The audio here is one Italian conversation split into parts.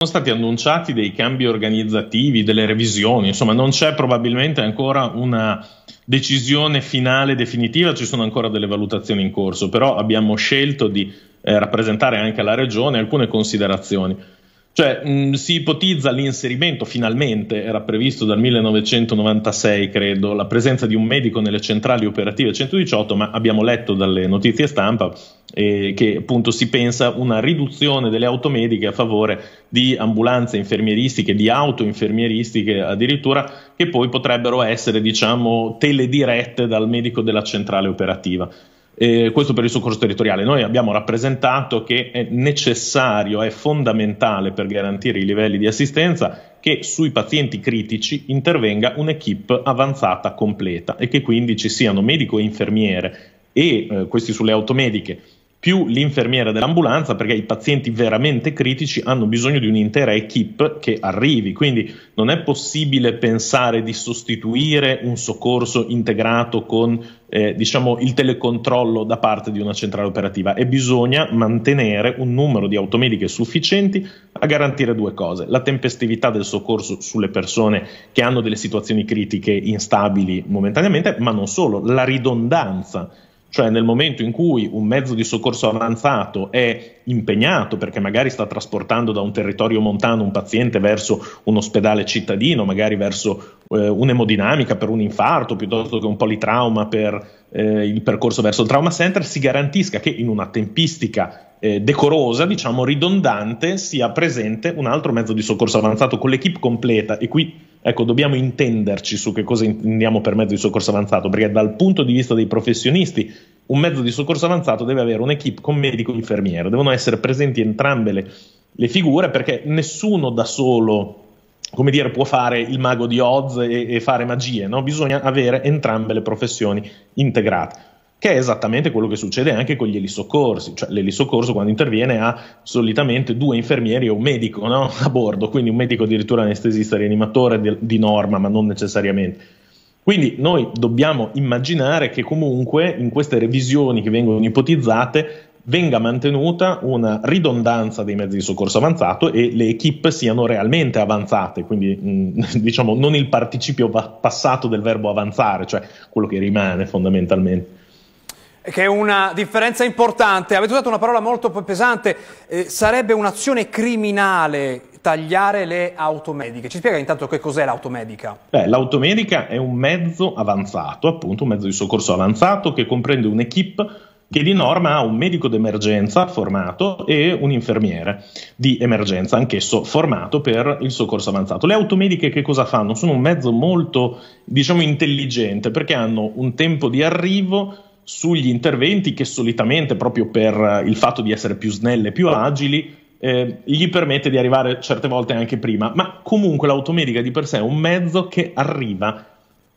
sono stati annunciati dei cambi organizzativi, delle revisioni, insomma non c'è probabilmente ancora una decisione finale definitiva, ci sono ancora delle valutazioni in corso, però abbiamo scelto di eh, rappresentare anche alla Regione alcune considerazioni. Cioè, mh, si ipotizza l'inserimento, finalmente era previsto dal 1996, credo, la presenza di un medico nelle centrali operative 118, ma abbiamo letto dalle notizie stampa eh, che appunto si pensa una riduzione delle automediche a favore di ambulanze infermieristiche, di auto infermieristiche addirittura, che poi potrebbero essere diciamo teledirette dal medico della centrale operativa. Eh, questo per il soccorso territoriale. Noi abbiamo rappresentato che è necessario, è fondamentale per garantire i livelli di assistenza che sui pazienti critici intervenga un'equipe avanzata completa e che quindi ci siano medico e infermiere e eh, questi sulle automediche più l'infermiera dell'ambulanza perché i pazienti veramente critici hanno bisogno di un'intera equip che arrivi, quindi non è possibile pensare di sostituire un soccorso integrato con eh, diciamo, il telecontrollo da parte di una centrale operativa e bisogna mantenere un numero di automediche sufficienti a garantire due cose, la tempestività del soccorso sulle persone che hanno delle situazioni critiche instabili momentaneamente, ma non solo, la ridondanza cioè nel momento in cui un mezzo di soccorso avanzato è impegnato perché magari sta trasportando da un territorio montano un paziente verso un ospedale cittadino, magari verso eh, un'emodinamica per un infarto piuttosto che un politrauma per eh, il percorso verso il trauma center, si garantisca che in una tempistica eh, decorosa, diciamo ridondante, sia presente un altro mezzo di soccorso avanzato con l'equipe completa e qui ecco, dobbiamo intenderci su che cosa intendiamo per mezzo di soccorso avanzato, perché dal punto di vista dei professionisti un mezzo di soccorso avanzato deve avere un'equipe con medico e infermiere, devono essere presenti entrambe le, le figure perché nessuno da solo come dire, può fare il mago di Oz e, e fare magie, no? bisogna avere entrambe le professioni integrate che è esattamente quello che succede anche con gli elisoccorsi, cioè l'elisoccorso quando interviene ha solitamente due infermieri o un medico no? a bordo, quindi un medico addirittura anestesista rianimatore di, di norma, ma non necessariamente. Quindi noi dobbiamo immaginare che comunque in queste revisioni che vengono ipotizzate venga mantenuta una ridondanza dei mezzi di soccorso avanzato e le equip siano realmente avanzate, quindi mm, diciamo non il participio passato del verbo avanzare, cioè quello che rimane fondamentalmente che è una differenza importante. Avete usato una parola molto pesante, eh, sarebbe un'azione criminale tagliare le automediche. Ci spiega intanto che cos'è l'automedica? Beh, l'automedica è un mezzo avanzato, appunto un mezzo di soccorso avanzato che comprende un'equipe che di norma ha un medico d'emergenza formato e un infermiere di emergenza, anch'esso formato per il soccorso avanzato. Le automediche che cosa fanno? Sono un mezzo molto, diciamo, intelligente perché hanno un tempo di arrivo sugli interventi che solitamente, proprio per eh, il fatto di essere più snelle e più agili, eh, gli permette di arrivare certe volte anche prima, ma comunque l'automedica di per sé è un mezzo che arriva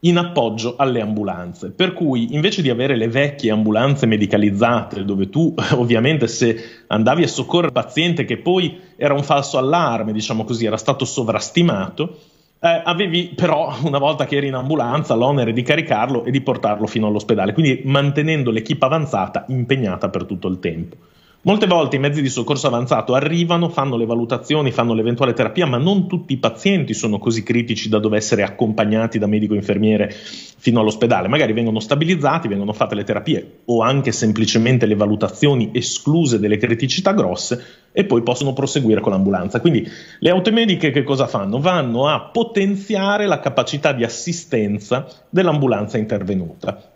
in appoggio alle ambulanze, per cui invece di avere le vecchie ambulanze medicalizzate, dove tu ovviamente se andavi a soccorrere il paziente che poi era un falso allarme, diciamo così, era stato sovrastimato, eh, avevi però, una volta che eri in ambulanza, l'onere di caricarlo e di portarlo fino all'ospedale, quindi mantenendo l'equipa avanzata impegnata per tutto il tempo. Molte volte i mezzi di soccorso avanzato arrivano, fanno le valutazioni, fanno l'eventuale terapia, ma non tutti i pazienti sono così critici da dover essere accompagnati da medico infermiere fino all'ospedale. Magari vengono stabilizzati, vengono fatte le terapie o anche semplicemente le valutazioni escluse delle criticità grosse e poi possono proseguire con l'ambulanza. Quindi le automediche che cosa fanno? Vanno a potenziare la capacità di assistenza dell'ambulanza intervenuta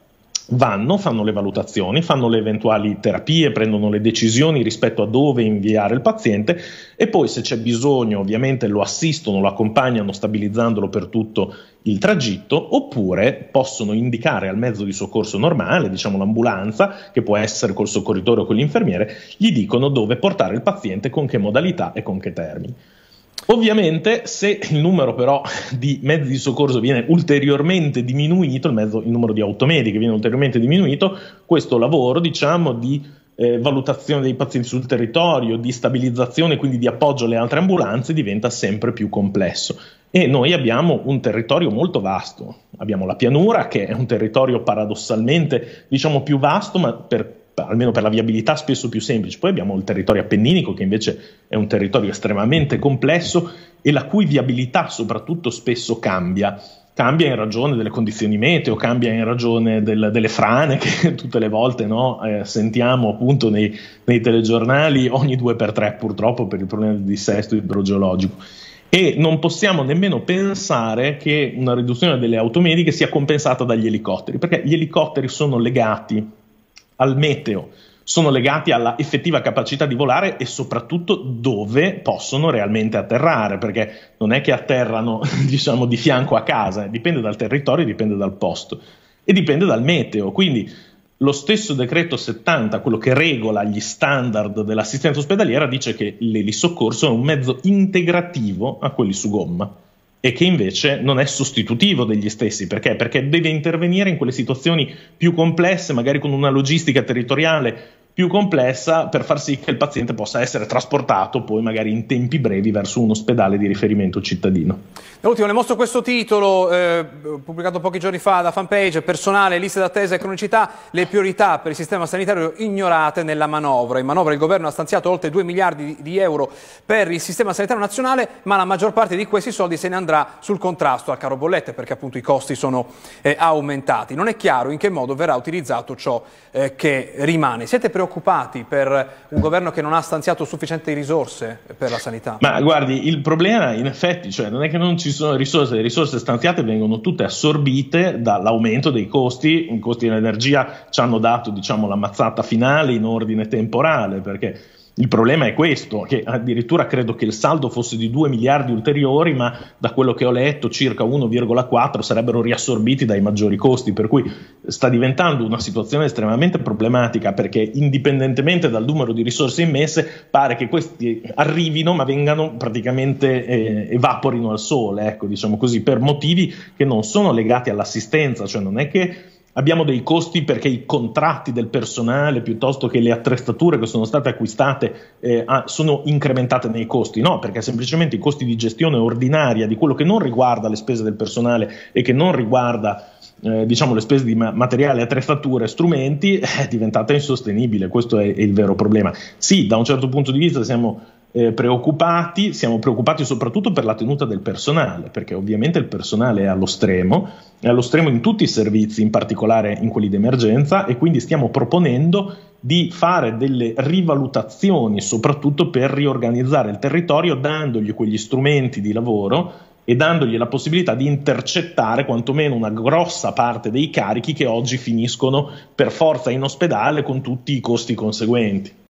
vanno, fanno le valutazioni, fanno le eventuali terapie, prendono le decisioni rispetto a dove inviare il paziente e poi se c'è bisogno ovviamente lo assistono, lo accompagnano stabilizzandolo per tutto il tragitto oppure possono indicare al mezzo di soccorso normale, diciamo l'ambulanza, che può essere col soccorritore o con l'infermiere, gli dicono dove portare il paziente, con che modalità e con che termini. Ovviamente, se il numero però di mezzi di soccorso viene ulteriormente diminuito, il, mezzo, il numero di automediche viene ulteriormente diminuito, questo lavoro, diciamo, di eh, valutazione dei pazienti sul territorio, di stabilizzazione, quindi di appoggio alle altre ambulanze, diventa sempre più complesso. E noi abbiamo un territorio molto vasto. Abbiamo la pianura, che è un territorio paradossalmente diciamo, più vasto, ma per almeno per la viabilità spesso più semplici. Poi abbiamo il territorio appenninico che invece è un territorio estremamente complesso e la cui viabilità soprattutto spesso cambia. Cambia in ragione delle condizioni meteo, cambia in ragione del, delle frane che tutte le volte no, eh, sentiamo appunto nei, nei, telegiornali ogni due per tre purtroppo per il problema del dissesto idrogeologico. E non possiamo nemmeno pensare che una riduzione delle automediche sia compensata dagli elicotteri, perché gli elicotteri sono legati al meteo sono legati alla effettiva capacità di volare e soprattutto dove possono realmente atterrare, perché non è che atterrano diciamo, di fianco a casa, eh. dipende dal territorio, dipende dal posto e dipende dal meteo. Quindi lo stesso decreto 70, quello che regola gli standard dell'assistenza ospedaliera, dice che l'elisoccorso è un mezzo integrativo a quelli su gomma e che invece non è sostitutivo degli stessi. Perché? Perché deve intervenire in quelle situazioni più complesse, magari con una logistica territoriale più complessa per far sì che il paziente possa essere trasportato poi magari in tempi brevi verso un ospedale di riferimento cittadino. Da ultimo, le mostro questo titolo eh, pubblicato pochi giorni fa da fanpage, personale, liste d'attesa e cronicità, le priorità per il sistema sanitario ignorate nella manovra. In manovra il governo ha stanziato oltre 2 miliardi di euro per il sistema sanitario nazionale, ma la maggior parte di questi soldi se ne andrà sul contrasto al caro bollette perché appunto i costi sono eh, aumentati. Non è chiaro in che modo verrà utilizzato ciò eh, che rimane. Siete preoccupati preoccupati per un governo che non ha stanziato sufficienti risorse per la sanità? Ma guardi, il problema in effetti cioè, non è che non ci sono risorse, le risorse stanziate vengono tutte assorbite dall'aumento dei costi, i costi dell'energia ci hanno dato diciamo, la mazzata finale in ordine temporale perché il problema è questo, che addirittura credo che il saldo fosse di 2 miliardi ulteriori, ma da quello che ho letto circa 1,4 sarebbero riassorbiti dai maggiori costi, per cui sta diventando una situazione estremamente problematica perché indipendentemente dal numero di risorse immesse pare che questi arrivino ma vengano praticamente eh, evaporino al sole, ecco, diciamo così, per motivi che non sono legati all'assistenza, cioè non è che abbiamo dei costi perché i contratti del personale piuttosto che le attrezzature che sono state acquistate eh, ah, sono incrementate nei costi, no, perché semplicemente i costi di gestione ordinaria di quello che non riguarda le spese del personale e che non riguarda eh, diciamo le spese di ma- materiale, attrezzature, strumenti eh, è diventata insostenibile, questo è, è il vero problema. Sì, da un certo punto di vista siamo eh, preoccupati, siamo preoccupati soprattutto per la tenuta del personale, perché ovviamente il personale è allo stremo, è allo stremo in tutti i servizi, in particolare in quelli d'emergenza, e quindi stiamo proponendo di fare delle rivalutazioni, soprattutto per riorganizzare il territorio, dandogli quegli strumenti di lavoro e dandogli la possibilità di intercettare quantomeno una grossa parte dei carichi che oggi finiscono per forza in ospedale con tutti i costi conseguenti.